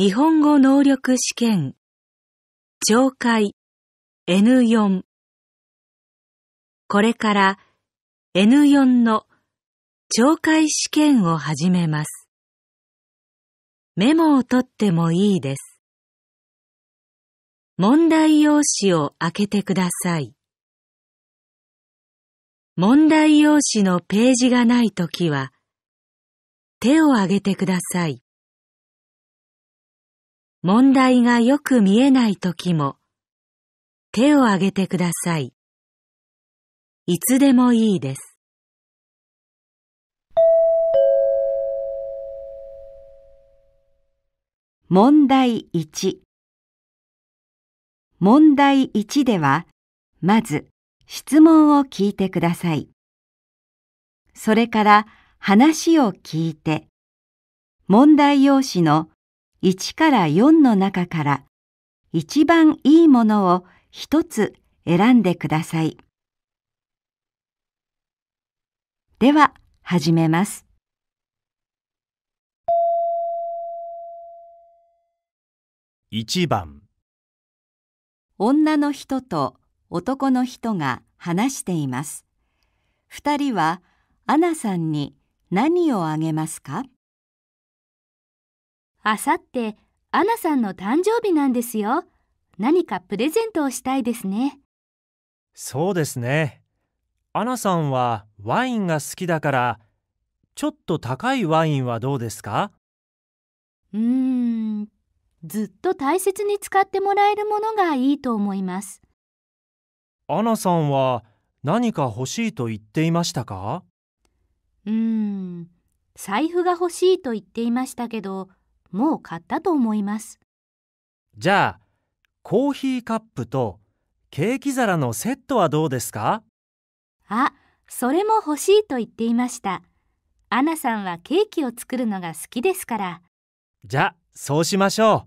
日本語能力試験懲戒 N4 これから N4 の懲戒試験を始めます。メモを取ってもいいです。問題用紙を開けてください。問題用紙のページがないときは、手を挙げてください。問題がよく見えない時も、手を挙げてください。いつでもいいです。問題1問題1では、まず質問を聞いてください。それから話を聞いて、問題用紙の1から4の中から一番いいものを一つ選んでください。では始めます。1番女の人と男の人が話しています。2人はアナさんに何をあげますかあさってアナさんの誕生日なんですよ。何かプレゼントをしたいですね。そうですね。アナさんはワインが好きだから、ちょっと高いワインはどうですかうーん、ずっと大切に使ってもらえるものがいいと思います。アナさんは何か欲しいと言っていましたかうーん、財布が欲しいと言っていましたけど、もう買ったと思いますじゃあコーヒーカップとケーキ皿のセットはどうですかあそれも欲しいと言っていましたアナさんはケーキを作るのが好きですからじゃあそうしましょう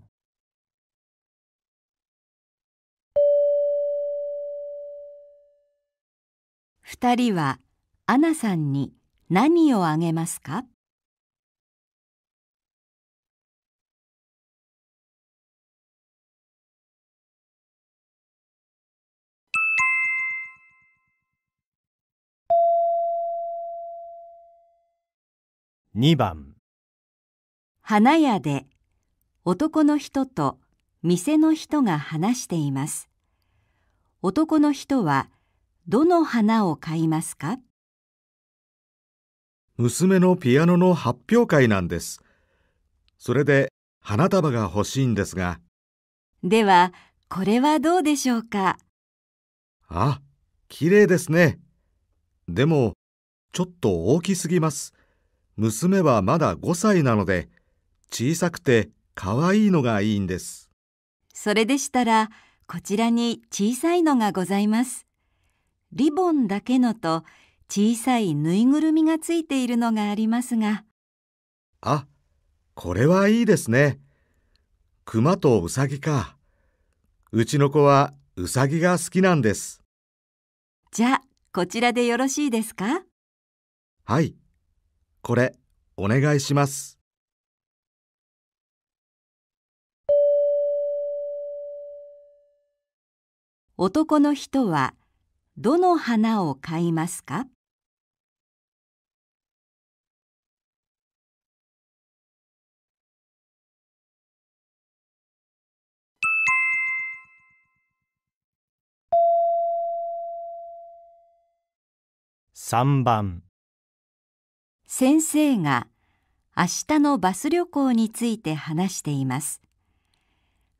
二人はアナさんに何をあげますか2番花屋で男の人と店の人が話しています。男の人はどの花を買いますか娘のピアノの発表会なんです。それで花束が欲しいんですが。では、これはどうでしょうかあ、綺麗ですね。でも、ちょっと大きすぎます。娘はまだ5歳なので、小さくて可愛いのがいいんです。それでしたら、こちらに小さいのがございます。リボンだけのと小さいぬいぐるみがついているのがありますが。あ、これはいいですね。熊とウサギか。うちの子はウサギが好きなんです。じゃあ、こちらでよろしいですかはい。これお願いします男の人はどの花を買いますか3番先生が明日のバス旅行について話しています。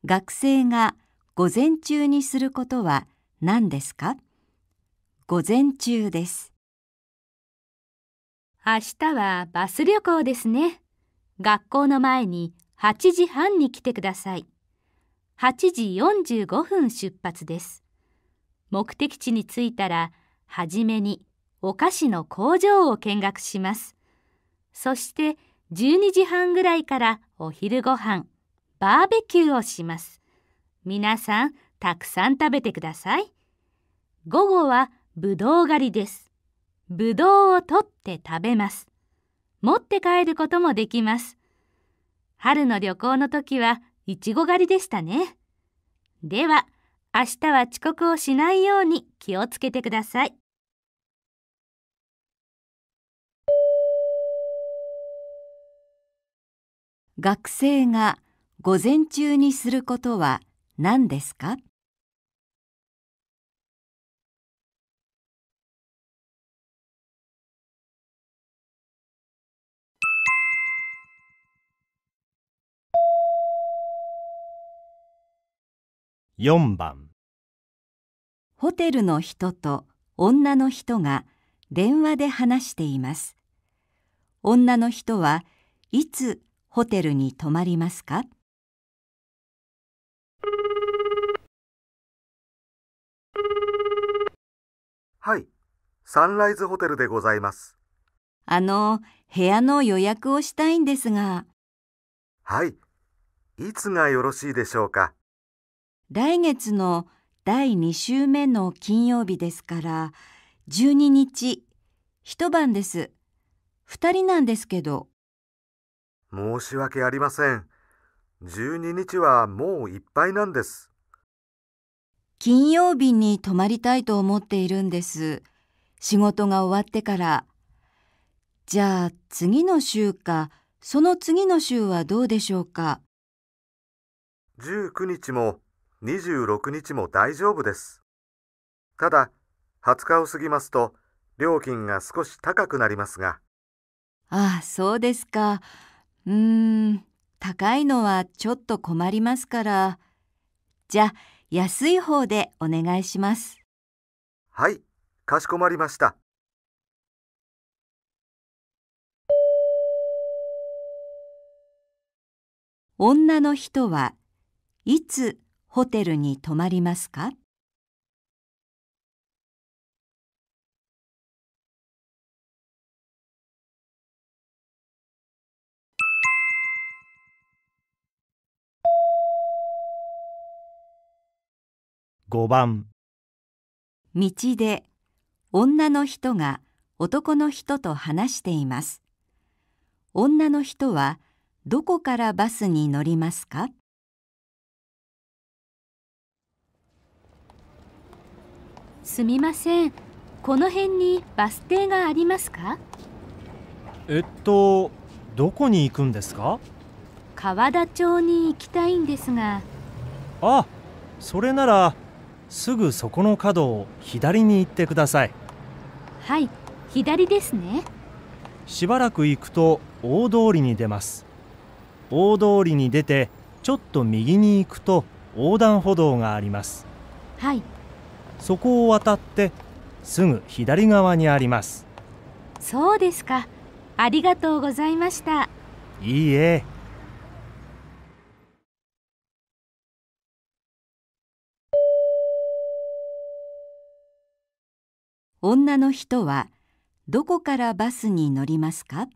学生が午前中にすることは何ですか午前中です。明日はバス旅行ですね。学校の前に8時半に来てください。8時45分出発です。目的地に着いたら、はじめにお菓子の工場を見学します。そして12時半ぐらいからお昼ご飯バーベキューをします皆さんたくさん食べてください午後はぶどう狩りですぶどうを取って食べます持って帰ることもできます春の旅行の時はいちご狩りでしたねでは明日は遅刻をしないように気をつけてください学生が午前中にすることは何ですか4番ホテルの人と女の人が電話で話しています。女の人はいつホテルに泊まりますかはい、サンライズホテルでございます。あの、部屋の予約をしたいんですが。はい、いつがよろしいでしょうか。来月の第2週目の金曜日ですから12日一晩です二人なんですけど申し訳ありません。12日はもういっぱいなんです。金曜日に泊まりたいと思っているんです。仕事が終わってから。じゃあ次の週か、その次の週はどうでしょうか。19日も26日も大丈夫です。ただ、20日を過ぎますと料金が少し高くなりますが。ああ、そうですか。うーん、高いのはちょっと困りますから。じゃあ、安い方でお願いします。はい、かしこまりました。女の人はいつホテルに泊まりますか5番道で女の人が男の人と話しています女の人はどこからバスに乗りますかすみませんこの辺にバス停がありますかえっとどこに行くんですか川田町に行きたいんですがあそれならすぐそこの角を左に行ってくださいはい左ですねしばらく行くと大通りに出ます大通りに出てちょっと右に行くと横断歩道がありますはいそこを渡ってすぐ左側にありますそうですかありがとうございましたいいえ女の人はどこからバスに乗りますか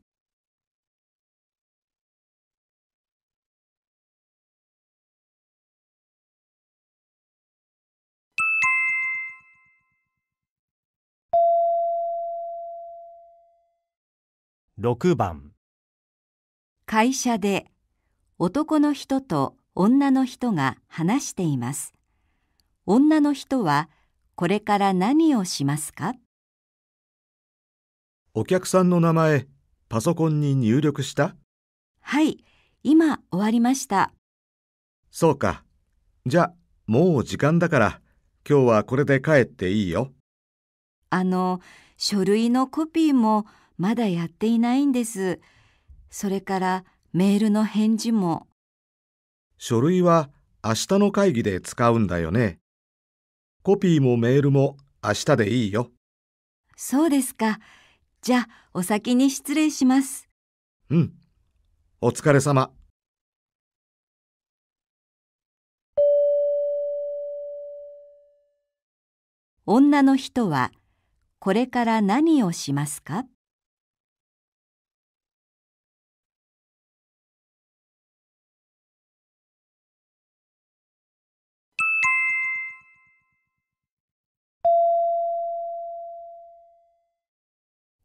6番会社で男の人と女の人が話しています。女の人はこれから何をしますかお客さんの名前、パソコンに入力したはい、今終わりました。そうか。じゃあ、もう時間だから、今日はこれで帰っていいよ。あの、書類のコピーもまだやっていないんです。それからメールの返事も。書類は明日の会議で使うんだよね。コピーもメールも明日でいいよ。そうですか。じゃあ、お先に失礼します。うん。お疲れ様。女の人は、これから何をしますか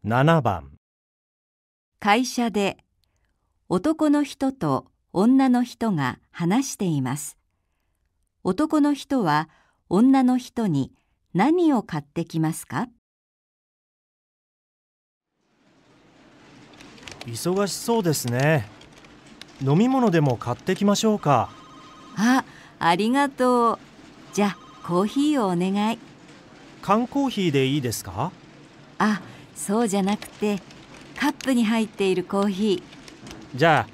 7番会社で男の人と女の人が話しています男の人は女の人に何を買ってきますか忙しそうですね飲み物でも買ってきましょうかあ、ありがとうじゃコーヒーをお願い缶コーヒーでいいですかあ、そうじゃなくてカップに入っているコーヒーじゃあ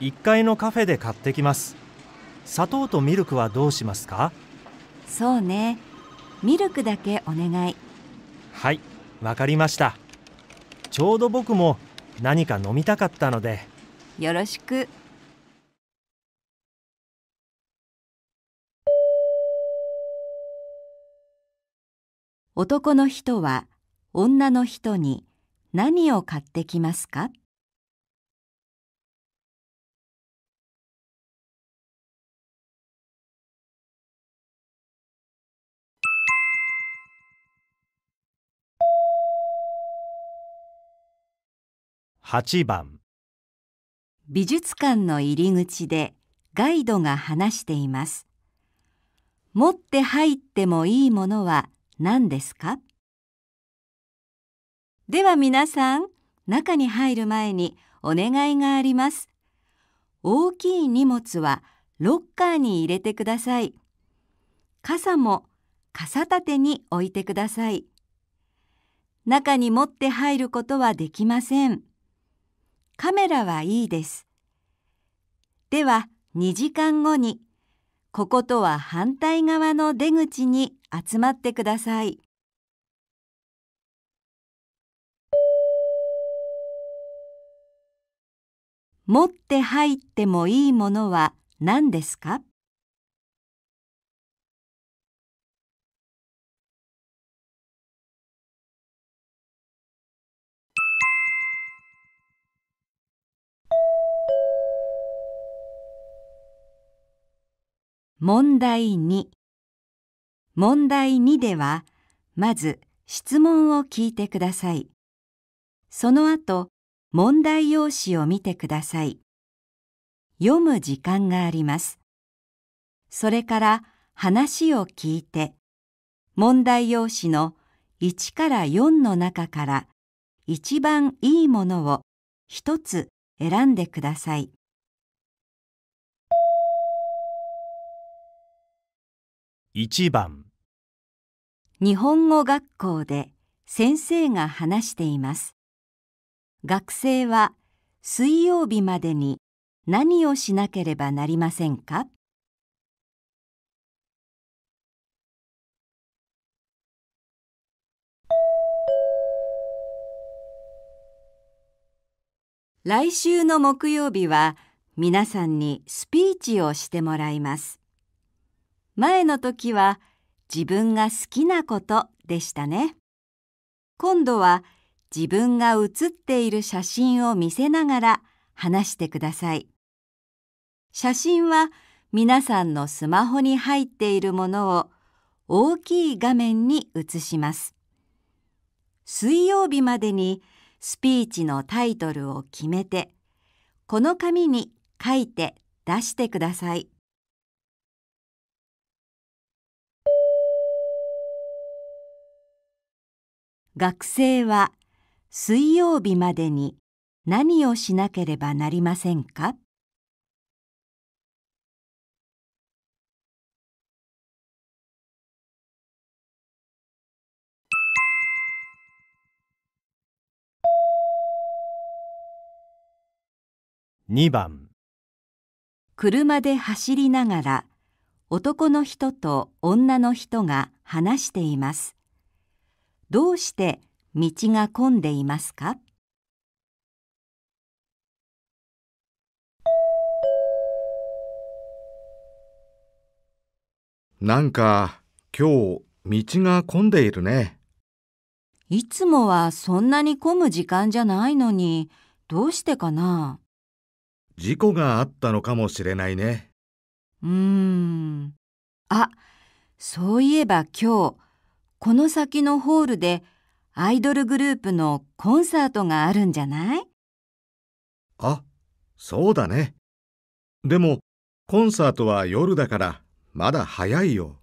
1階のカフェで買ってきます砂糖とミルクはどうしますかそうねミルクだけお願いはいわかりましたちょうど僕も何か飲みたかったのでよろしく男の人は女の人に何を買ってきますか8番美術館の入り口でガイドが話しています。持って入ってもいいものは何ですかでは皆さん、中に入る前にお願いがあります。大きい荷物はロッカーに入れてください。傘も傘立てに置いてください。中に持って入ることはできません。カメラはいいです。では2時間後にこことは反対側の出口に集まってください。持って入ってもいいものは何ですか問題2問題2ではまず質問を聞いてください。その後問題用紙を見てください。読む時間があります。それから話を聞いて、問題用紙の1から4の中から一番いいものを一つ選んでください。1番日本語学校で先生が話しています。学生は水曜日までに何をしなければなりませんか来週の木曜日は皆さんにスピーチをしてもらいます。前の時は自分が好きなことでしたね。今度は自分が写っている写真を見せながら話してください。写真は皆さんのスマホに入っているものを大きい画面に映します。水曜日までにスピーチのタイトルを決めて、この紙に書いて出してください。学生は水曜日までに何をしなければなりませんか2番車で走りながら男の人と女の人が話しています。どうして道が混んでいますかなんか今日道が混んでいるね。いつもはそんなに混む時間じゃないのにどうしてかな事故があったのかもしれないね。うーん。あ、そういえば今日この先のホールでアイドルグループのコンサートがあるんじゃないあ、そうだね。でも、コンサートは夜だから、まだ早いよ。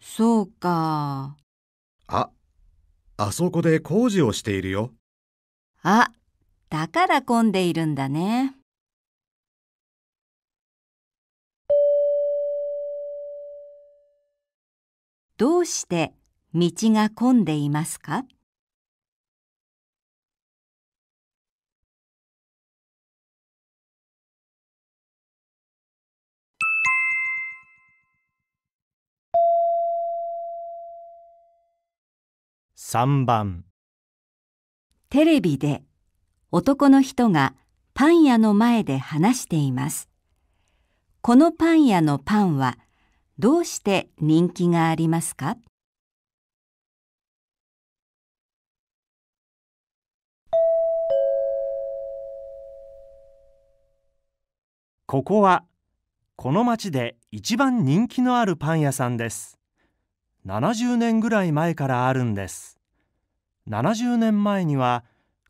そうか。あ、あそこで工事をしているよ。あ、だから混んでいるんだね。どうして道が混んでいますか3番テレビで男の人がパン屋の前で話しています。このパン屋のパンはどうして人気がありますかここはこの町で一番人気のあるパン屋さんです。70年ぐらい前からあるんです。70年前には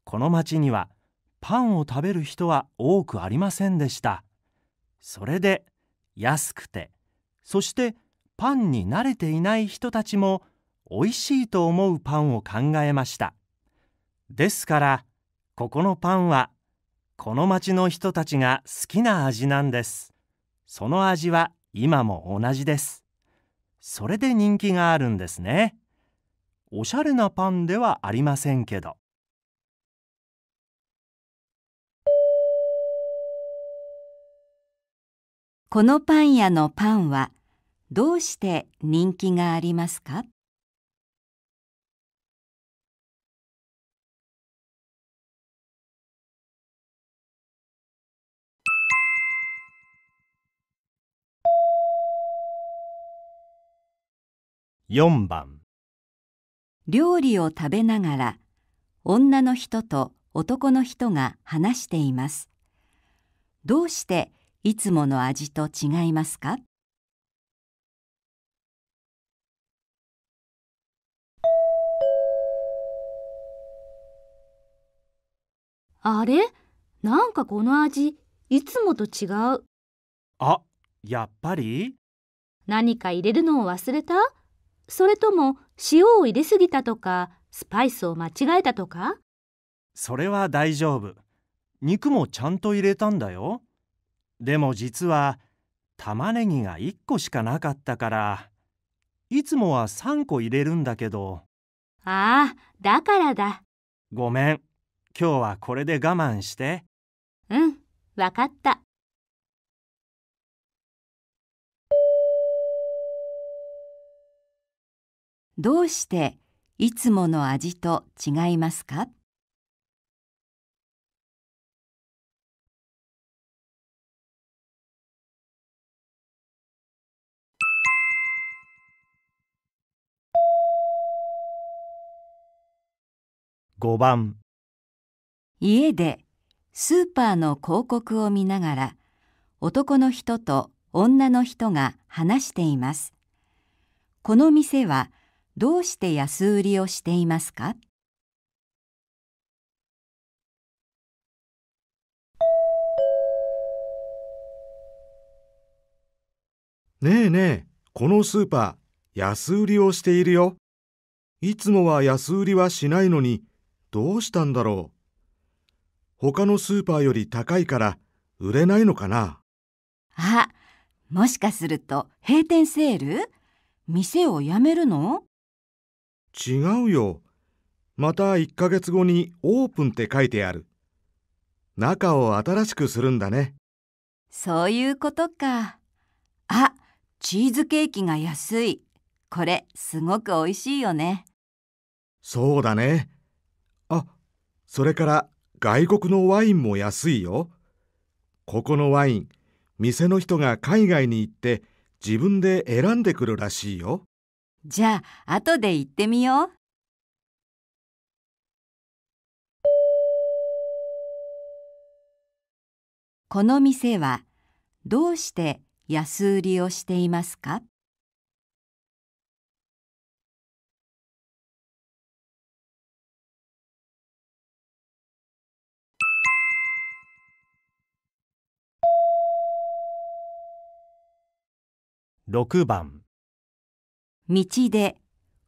この町にはパンを食べる人は多くありませんでしたそれで安くてそしてパンに慣れていない人たちもおいしいと思うパンを考えましたですからここのパンはこの町の人たちが好きな味なんですその味は今も同じですそれで人気があるんですねおしゃれなパンではありませんけど。このパン屋のパンはどうして人気がありますか4番料理を食べながら女の人と男の人が話していますどうしていつもの味と違いますかあれなんかこの味いつもと違うあやっぱり何か入れるのを忘れたそれとも塩を入れすぎたとかスパイスを間違えたとかそれは大丈夫。肉もちゃんと入れたんだよ。でも実は玉ねぎが1個しかなかったからいつもは3個入れるんだけどああだからだごめん今日はこれで我慢してうんわかったどうしていつもの味と違いますか5番家でスーパーの広告を見ながら男の人と女の人が話しています。この店はどうして安売りをしていますかねえねえ、このスーパー、安売りをしているよ。いつもは安売りはしないのに、どうしたんだろう。他のスーパーより高いから売れないのかなあ、もしかすると閉店セール店をやめるの違うよ。また1ヶ月後にオープンって書いてある。中を新しくするんだね。そういうことか。あ、チーズケーキが安い。これすごく美味しいよね。そうだね。あ、それから外国のワインも安いよ。ここのワイン、店の人が海外に行って自分で選んでくるらしいよ。じゃあ、後で行ってみよう。この店はどうして安売りをしていますか6番道で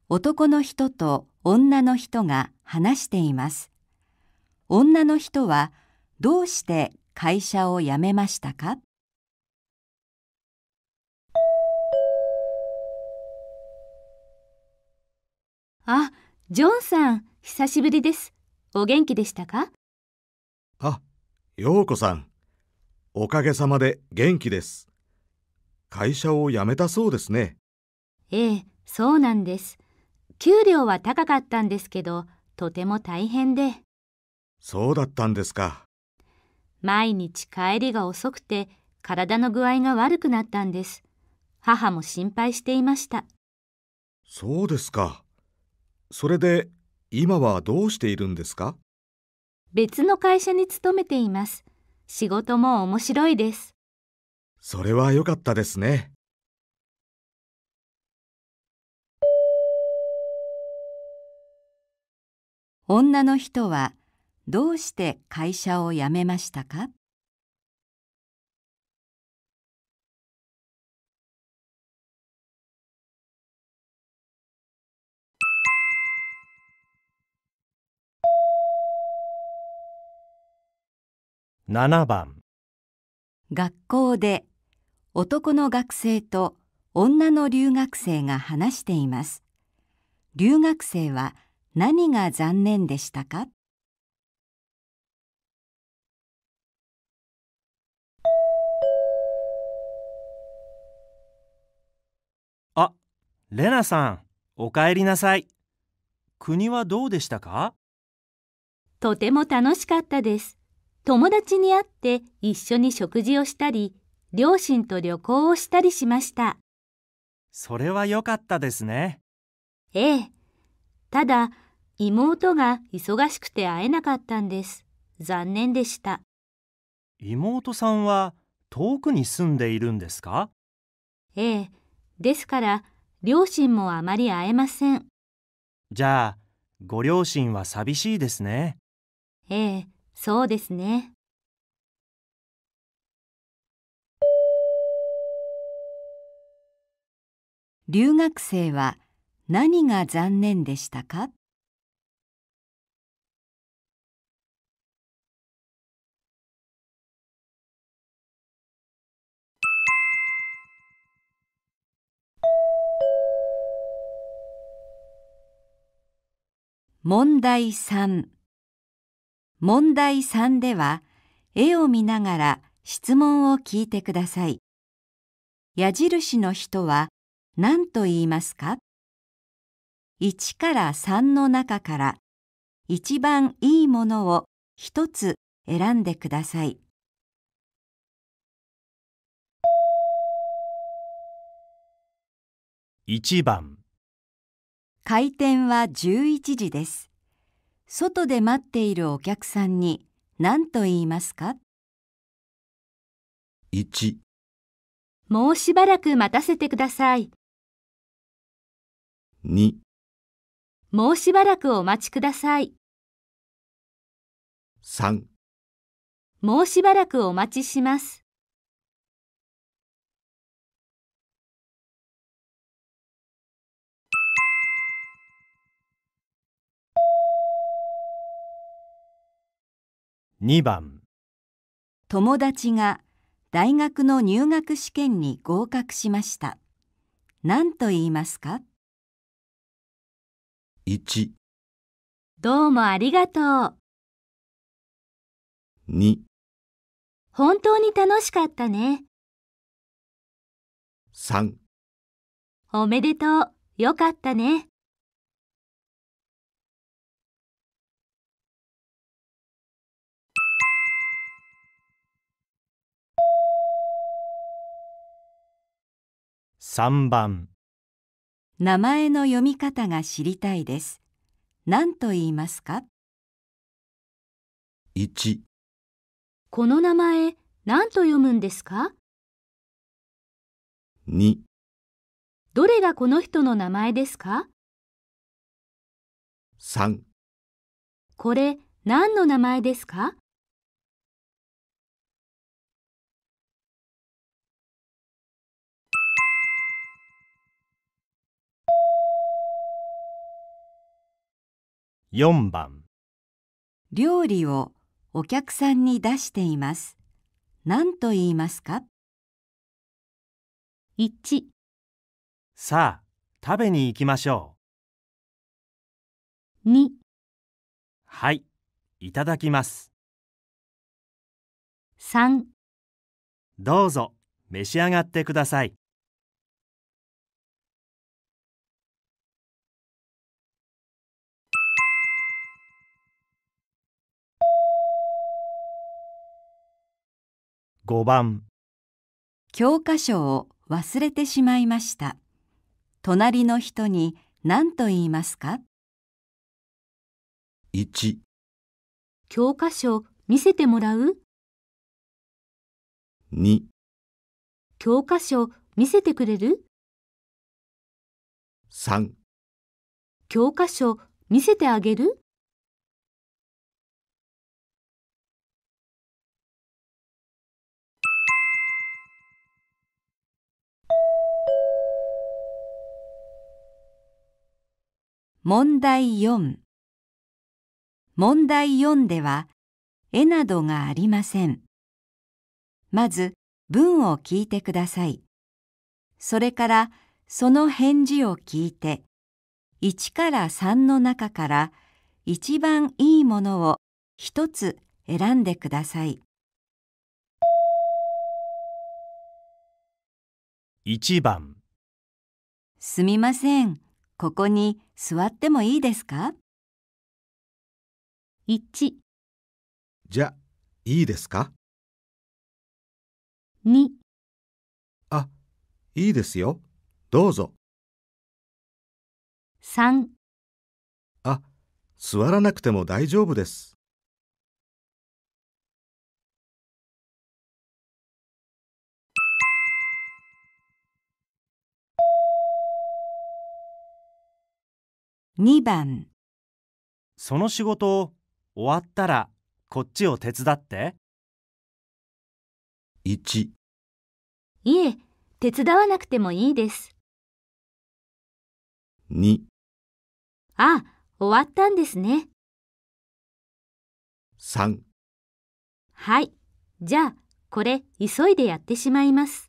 男の人と女の人が話しています。女の人はどうして会社を辞めましたかあ、ジョンさん、久しぶりです。お元気でしたかあ、ようこさん。おかげさまで元気です。会社を辞めたそうですね。ええ、そうなんです。給料は高かったんですけど、とても大変で。そうだったんですか。毎日帰りが遅くて、体の具合が悪くなったんです。母も心配していました。そうですか。それで、今はどうしているんですか別の会社に勤めています。仕事も面白いです。それは良かったですね。女の人はどうして会社を辞めましたか7番学校で男の学生と女の留学生が話しています。留学生は何が残念でしたかあ、レナさん、お帰りなさい。国はどうでしたかとても楽しかったです。友達に会って一緒に食事をしたり、両親と旅行をしたりしました。それは良かったですね。ええ。ただ、妹が忙しくて会えなかったんです。残念でした。妹さんは遠くに住んでいるんですかええ。ですから、両親もあまり会えません。じゃあ、ご両親は寂しいですね。ええ、そうですね。留学生は何が残念でしたか問題3問題3では絵を見ながら質問を聞いてください矢印の人は何と言いますか1から3の中から一番いいものを一つ選んでください。1番開店は11時です。外で待っているお客さんに何と言いますか ?1 もうしばらく待たせてください。2もうしばらくお待ちください。3もうしばらくお待ちします。2番友達が大学の入学試験に合格しました。何と言いますか ?1 どうもありがとう。2本当に楽しかったね。3おめでとう。よかったね。3番名前の読み方が知りたいです。何と言いますか ?1 この名前何と読むんですか ?2 どれがこの人の名前ですか3これ何の名前ですか4番料理をお客さんに出しています。何と言いますか ?1 さあ、食べに行きましょう。2はい、いただきます。3どうぞ、召し上がってください。5番教科書を忘れてしまいました隣の人に何と言いますか 1, 教科書見せてもらう2教科書見せてくれる3教科書見せてあげる問題4問題4では絵などがありませんまず文を聞いてくださいそれからその返事を聞いて1から3の中から一番いいものを一つ選んでください1番すみませんここに座ってもいいですか ?1 じゃいいですか2あいいですよどうぞ3あ座らなくても大丈夫です2番その仕事を終わったらこっちを手伝って1いいえ手伝わなくてもいいです2あ終わったんですね3はいじゃあこれ急いでやってしまいます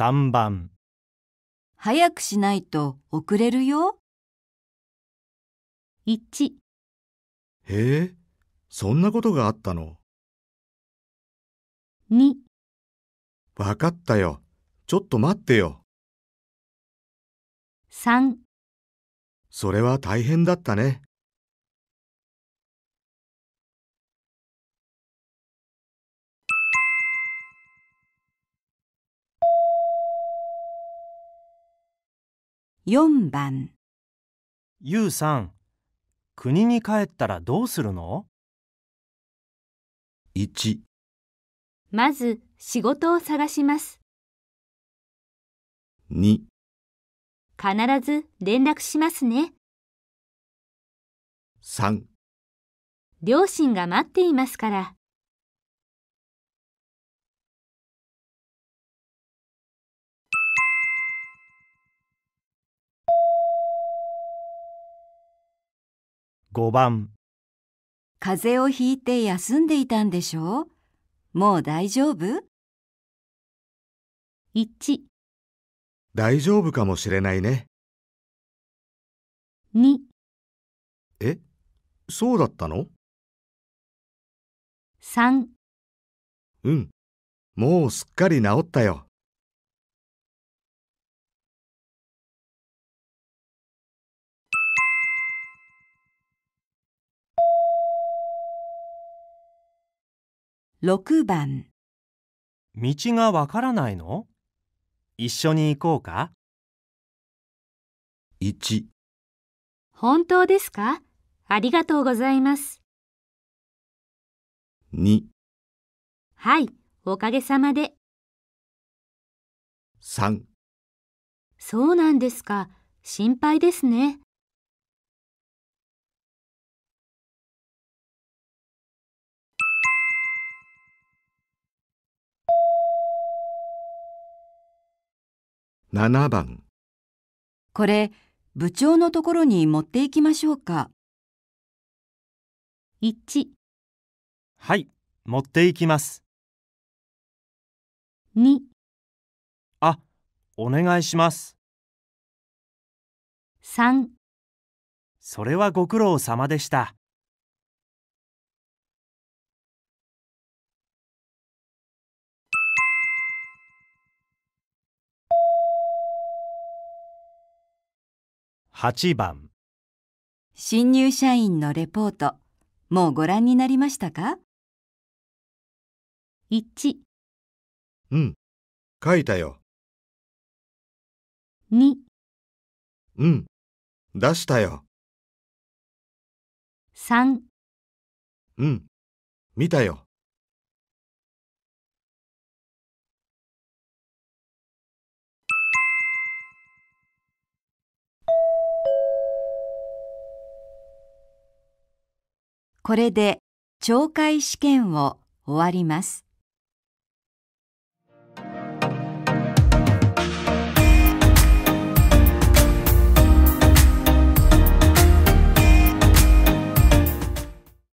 3番早くしないと遅れるよ。1へえ、そんなことがあったの。2わかったよ。ちょっと待ってよ。3それは大変だったね。4番ゆうさん国に帰ったらどうするの ?1 まず仕事を探します2必ず連絡しますね3両親が待っていますから5番風邪をひいて休んでいたんでしょうもう大丈夫 ?1、大丈夫かもしれないね。2、えそうだったの3うん。もうすっかり治ったよ。6番道がわからないの一緒に行こうか ?1 本当ですかありがとうございます。2はい、おかげさまで。3そうなんですか。心配ですね。7番これ部長のところに持っていきましょうか 1, はい持っていきます2あお願いします3それはご苦労様でした。8番新入社員のレポートもうご覧になりましたか ?1 うん書いたよ2うん出したよ3うん見たよこれで懲戒試験を終わります。